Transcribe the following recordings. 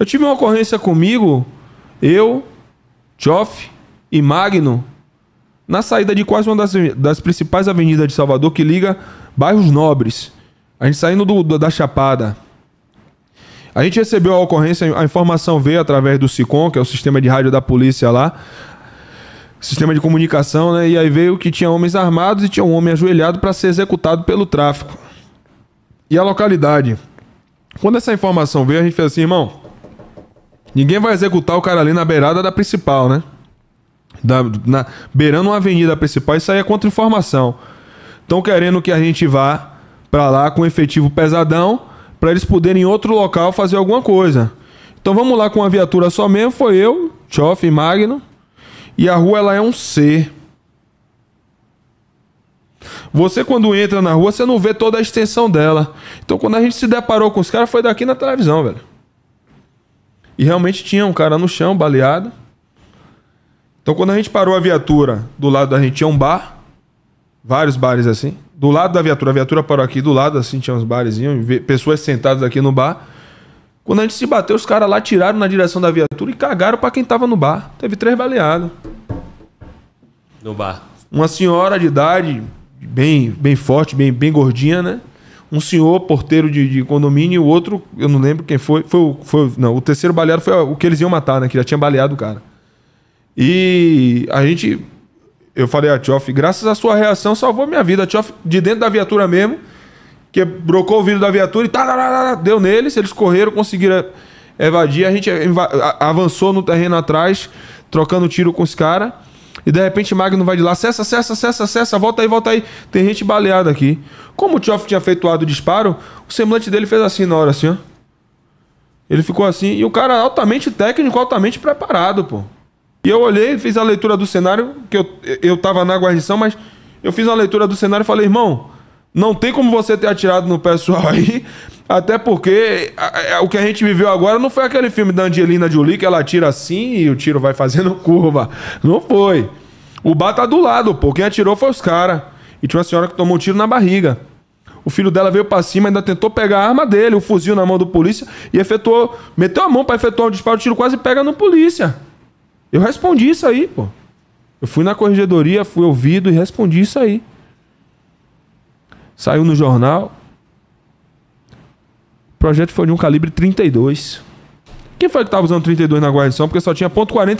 Eu tive uma ocorrência comigo, eu, Tioff e Magno, na saída de quase uma das, das principais avenidas de Salvador que liga bairros nobres. A gente saindo do, do, da Chapada. A gente recebeu a ocorrência, a informação veio através do SICOM, que é o sistema de rádio da polícia lá. Sistema de comunicação, né? E aí veio que tinha homens armados e tinha um homem ajoelhado para ser executado pelo tráfico. E a localidade. Quando essa informação veio, a gente fez assim, irmão, Ninguém vai executar o cara ali na beirada da principal, né? Da, na, beirando uma avenida principal, isso aí é contra-informação. Estão querendo que a gente vá para lá com efetivo pesadão, para eles poderem em outro local fazer alguma coisa. Então vamos lá com uma viatura só mesmo, foi eu, Choff e Magno. E a rua ela é um C. Você quando entra na rua, você não vê toda a extensão dela. Então quando a gente se deparou com os caras, foi daqui na televisão, velho. E realmente tinha um cara no chão, baleado. Então quando a gente parou a viatura, do lado da gente tinha um bar, vários bares assim. Do lado da viatura, a viatura parou aqui do lado, assim, tinha uns barezinhos, pessoas sentadas aqui no bar. Quando a gente se bateu, os caras lá tiraram na direção da viatura e cagaram para quem tava no bar. Teve três baleados. No bar. Uma senhora de idade, bem, bem forte, bem, bem gordinha, né? um senhor porteiro de, de condomínio, o outro, eu não lembro quem foi, foi, o, foi, não, o terceiro baleado foi o que eles iam matar, né, que já tinha baleado o cara. E a gente eu falei a ah, Tioff, graças à sua reação salvou minha vida. A Tioff de dentro da viatura mesmo, que brocou o vidro da viatura e tararara, tá, tá, tá, deu neles, eles correram, conseguiram evadir, a gente avançou no terreno atrás, trocando tiro com os caras. E de repente Magno vai de lá, cessa, cessa, cessa, cessa, volta aí, volta aí. Tem gente baleada aqui. Como o Tioff tinha feito o disparo, o semblante dele fez assim na hora, assim, ó. Ele ficou assim, e o cara altamente técnico, altamente preparado, pô. E eu olhei, fiz a leitura do cenário, que eu, eu tava na guarnição, mas eu fiz a leitura do cenário e falei, irmão, não tem como você ter atirado no pessoal aí, até porque a, a, o que a gente viveu agora não foi aquele filme da Angelina Jolie que ela atira assim e o tiro vai fazendo curva. Não foi. O bar tá do lado, pô. Quem atirou foi os caras. E tinha uma senhora que tomou um tiro na barriga. O filho dela veio para cima, ainda tentou pegar a arma dele, o fuzil na mão do polícia e efetuou, meteu a mão para efetuar um disparo, o tiro quase pega no polícia. Eu respondi isso aí, pô. Eu fui na corregedoria, fui ouvido e respondi isso aí. Saiu no jornal. O projeto foi de um calibre 32. Quem foi que estava usando 32 na guarnição? Porque só tinha ponto .40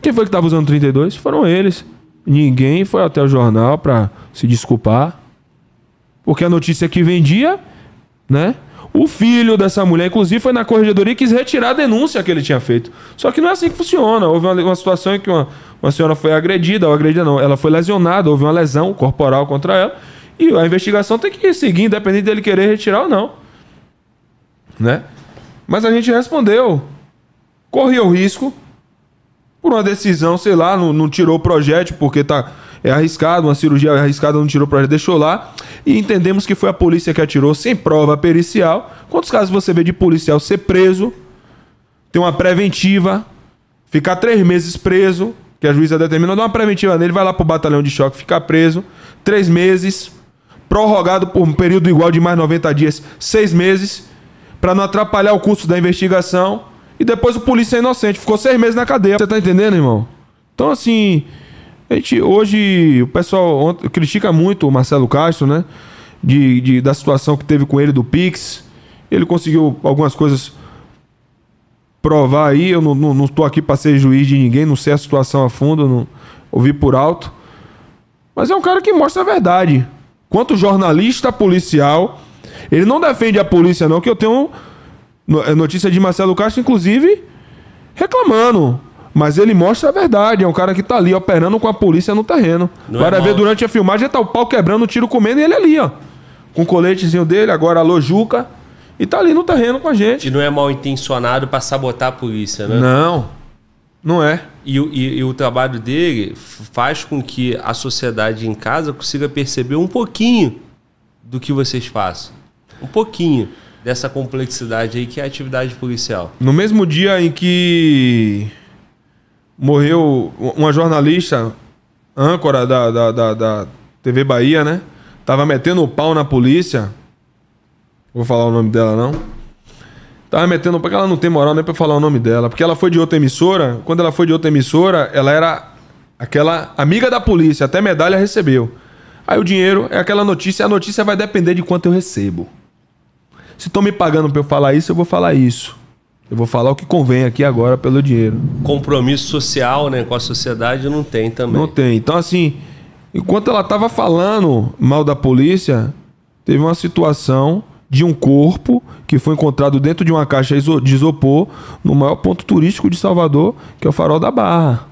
Quem foi que estava usando 32? Foram eles. Ninguém foi até o jornal para se desculpar. Porque a notícia que vendia, né? O filho dessa mulher, inclusive, foi na corregedoria e quis retirar a denúncia que ele tinha feito. Só que não é assim que funciona. Houve uma, uma situação em que uma, uma senhora foi agredida, ou agredida não, ela foi lesionada, houve uma lesão corporal contra ela. E a investigação tem que seguir, independente dele querer retirar ou não. Né? Mas a gente respondeu. correu o risco. Por uma decisão, sei lá, não, não tirou o projeto porque tá, é arriscado, uma cirurgia é arriscada, não tirou o projeto, deixou lá e entendemos que foi a polícia que atirou sem prova pericial. Quantos casos você vê de policial ser preso, ter uma preventiva, ficar três meses preso, que a juíza determinou, dá uma preventiva nele, vai lá pro batalhão de choque ficar preso, três meses, prorrogado por um período igual de mais 90 dias, seis meses, para não atrapalhar o curso da investigação. E depois o polícia é inocente, ficou seis meses na cadeia. Você tá entendendo, irmão? Então, assim, a gente, hoje, o pessoal critica muito o Marcelo Castro, né? De, de, da situação que teve com ele do Pix. Ele conseguiu algumas coisas provar aí. Eu não estou aqui para ser juiz de ninguém, não sei a situação a fundo, não ouvi por alto. Mas é um cara que mostra a verdade. Quanto jornalista policial, ele não defende a polícia, não, que eu tenho é, notícia de Marcelo Castro, inclusive, reclamando. Mas ele mostra a verdade. É um cara que tá ali operando com a polícia no terreno. Não Vai é ver mal. durante a filmagem, é tá o pau quebrando, o tiro comendo e ele ali, ó. Com o coletezinho dele, agora a Lojuca. E tá ali no terreno com a gente. E não é mal intencionado para sabotar a polícia, né? Não. Não é. E, e, e, o trabalho dele faz com que a sociedade em casa consiga perceber um pouquinho do que vocês fazem, Um pouquinho dessa complexidade aí que é a atividade policial. No mesmo dia em que morreu uma jornalista, âncora da, da, da, da TV Bahia, né? Tava metendo o pau na polícia. Vou falar o nome dela, não. Tava metendo. Porque ela não tem moral nem pra falar o nome dela. Porque ela foi de outra emissora. Quando ela foi de outra emissora, ela era aquela amiga da polícia. Até medalha recebeu. Aí o dinheiro é aquela notícia. A notícia vai depender de quanto eu recebo. Se estão me pagando pra eu falar isso, eu vou falar isso. Eu vou falar o que convém aqui agora pelo dinheiro. Compromisso social, né, com a sociedade não tem também. Não tem. Então assim, enquanto ela estava falando mal da polícia, teve uma situação de um corpo que foi encontrado dentro de uma caixa de isopor no maior ponto turístico de Salvador, que é o Farol da Barra.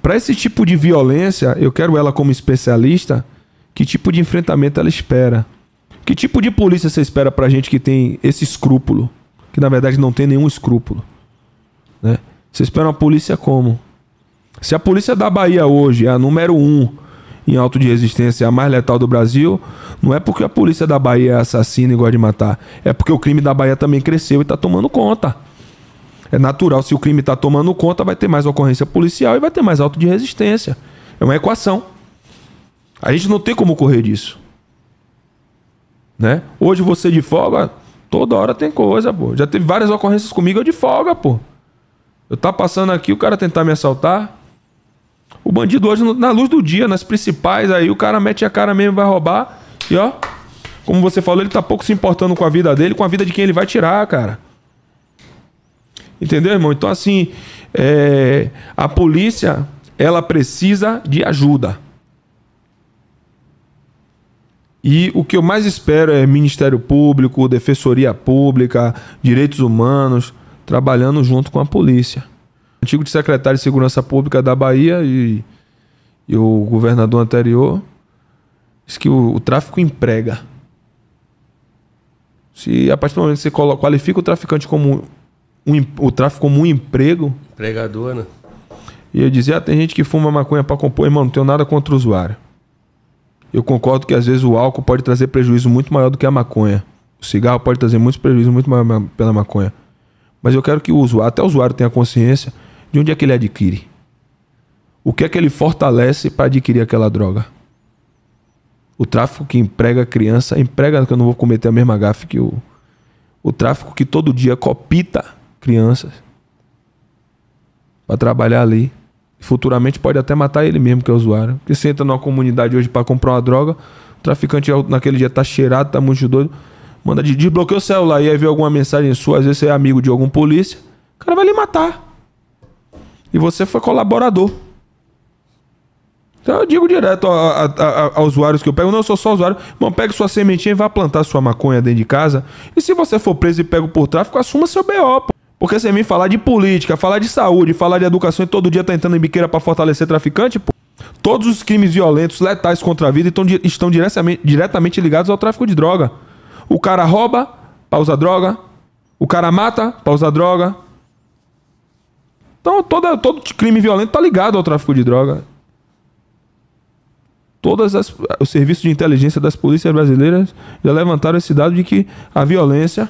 Para esse tipo de violência, eu quero ela como especialista, que tipo de enfrentamento ela espera? Que tipo de polícia você espera para gente que tem esse escrúpulo? que na verdade não tem nenhum escrúpulo. Né? Você espera uma polícia como? Se a polícia da Bahia hoje é a número um em alto de resistência, é a mais letal do Brasil, não é porque a polícia da Bahia é assassina e gosta de matar. É porque o crime da Bahia também cresceu e está tomando conta. É natural, se o crime está tomando conta, vai ter mais ocorrência policial e vai ter mais alto de resistência. É uma equação. A gente não tem como correr disso. Né? Hoje você de folga, Toda hora tem coisa, pô. Já teve várias ocorrências comigo, eu de folga, pô. Eu tá passando aqui, o cara tentar me assaltar. O bandido hoje, na luz do dia, nas principais, aí o cara mete a cara mesmo, vai roubar. E ó, como você falou, ele tá pouco se importando com a vida dele, com a vida de quem ele vai tirar, cara. Entendeu, irmão? Então, assim, é... a polícia, ela precisa de ajuda. E o que eu mais espero é Ministério Público, Defensoria Pública, Direitos Humanos, trabalhando junto com a polícia. Antigo de secretário de Segurança Pública da Bahia e, e o governador anterior disse que o, o tráfico emprega. Se a partir do momento que você qualifica o traficante como um, o tráfico como um emprego. Empregador, né? E eu dizia, ah, tem gente que fuma maconha para compor, irmão, não tenho nada contra o usuário. Eu concordo que às vezes o álcool pode trazer prejuízo muito maior do que a maconha. O cigarro pode trazer muitos prejuízos muito maior pela maconha. Mas eu quero que o usuário, até o usuário tenha consciência de onde é que ele adquire. O que é que ele fortalece para adquirir aquela droga? O tráfico que emprega criança, emprega, que eu não vou cometer a mesma gafe que o. O tráfico que todo dia copita crianças para trabalhar ali Futuramente pode até matar ele mesmo, que é usuário. Porque você entra numa comunidade hoje para comprar uma droga, o traficante é naquele dia tá cheirado, tá muito doido, manda de desbloqueio o celular e aí vê alguma mensagem sua, às vezes você é amigo de algum polícia, o cara vai lhe matar. E você foi colaborador. Então eu digo direto a, a, a, aos usuários que eu pego, não, eu sou só usuário. Irmão, pegue sua sementinha e vá plantar sua maconha dentro de casa. E se você for preso e pego por tráfico, assuma seu BO, pô. Porque você me falar de política, falar de saúde, falar de educação e todo dia tá entrando em biqueira para fortalecer traficante, pô. Todos os crimes violentos, letais contra a vida então estão, estão diretamente, diretamente ligados ao tráfico de droga. O cara rouba pra usar droga. O cara mata pra usar droga. Então todo crime violento tá ligado ao tráfico de droga. Todos os serviços de inteligência das polícias brasileiras já levantaram esse dado de que a violência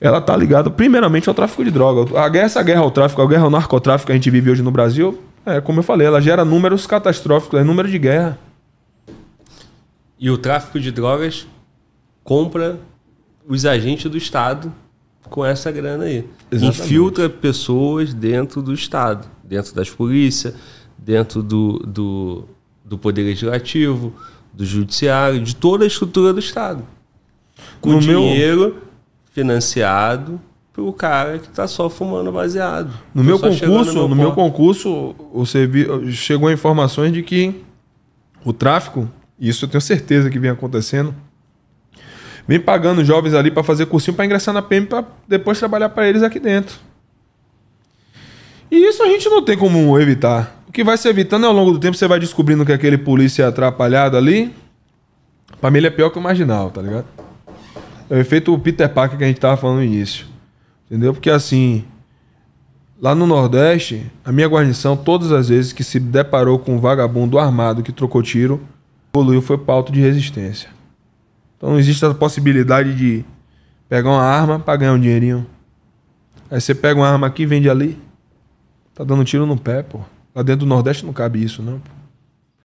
ela está ligada primeiramente ao tráfico de droga. A guerra, essa guerra ao tráfico, a guerra ao narcotráfico que a gente vive hoje no Brasil, é como eu falei, ela gera números catastróficos, é número de guerra. E o tráfico de drogas compra os agentes do Estado com essa grana aí. Exatamente. Infiltra pessoas dentro do Estado, dentro das polícias, dentro do, do, do Poder Legislativo, do Judiciário, de toda a estrutura do Estado. Com no dinheiro... Meu financiado pro cara que tá só fumando baseado. No meu concurso, no, meu, no meu, concurso, o servi... chegou informações de que o tráfico, isso eu tenho certeza que vem acontecendo, vem pagando jovens ali para fazer cursinho para ingressar na PM para depois trabalhar para eles aqui dentro. E isso a gente não tem como evitar. O que vai se evitando é ao longo do tempo, você vai descobrindo que aquele polícia atrapalhado ali, para mim ele é pior que o marginal, tá ligado? É o efeito Peter Parker que a gente tava falando no início. Entendeu? Porque assim, lá no Nordeste, a minha guarnição, todas as vezes que se deparou com um vagabundo armado que trocou tiro, evoluiu foi pauta de resistência. Então não existe a possibilidade de pegar uma arma para ganhar um dinheirinho. Aí você pega uma arma aqui e vende ali. Tá dando tiro no pé, pô. Lá dentro do Nordeste não cabe isso, não, pô.